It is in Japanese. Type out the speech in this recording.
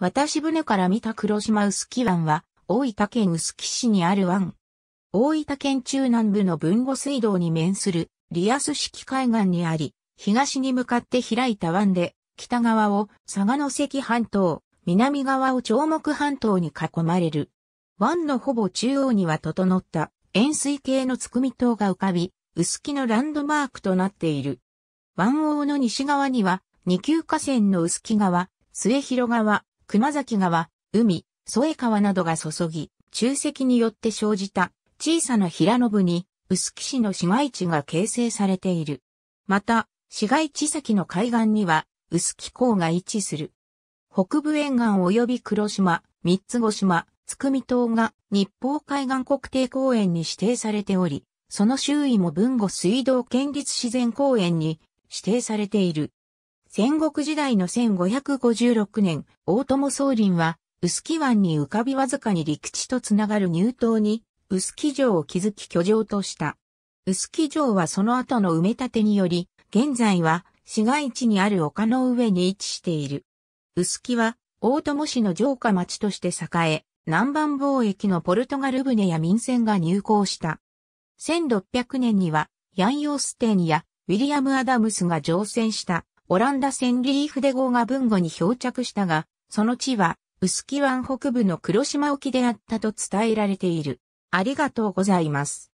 渡し船から見た黒島臼杵湾は、大分県臼杵市にある湾。大分県中南部の豊後水道に面する、リアス式海岸にあり、東に向かって開いた湾で、北側を佐賀の関半島、南側を長木半島に囲まれる。湾のほぼ中央には整った円錐形のつくみ島が浮かび、薄木のランドマークとなっている。湾王の西側には、二級河川の薄木川、末広川、熊崎川、海、添川などが注ぎ、中石によって生じた小さな平野部に、臼杵市の市街地が形成されている。また、市街地先の海岸には、臼杵港が位置する。北部沿岸及び黒島、三つ子島、つくみ島が日報海岸国定公園に指定されており、その周囲も文後水道県立自然公園に指定されている。戦国時代の1556年、大友宗麟は、薄木湾に浮かびわずかに陸地とつながる入島に、薄木城を築き居城とした。薄木城はその後の埋め立てにより、現在は市街地にある丘の上に位置している。薄木は大友市の城下町として栄え、南蛮貿易のポルトガル船や民船が入港した。1600年には、ヤン・ヨーステンやウィリアム・アダムスが乗船した。オランダ戦リーフデ号が文後に漂着したが、その地は、薄木湾北部の黒島沖であったと伝えられている。ありがとうございます。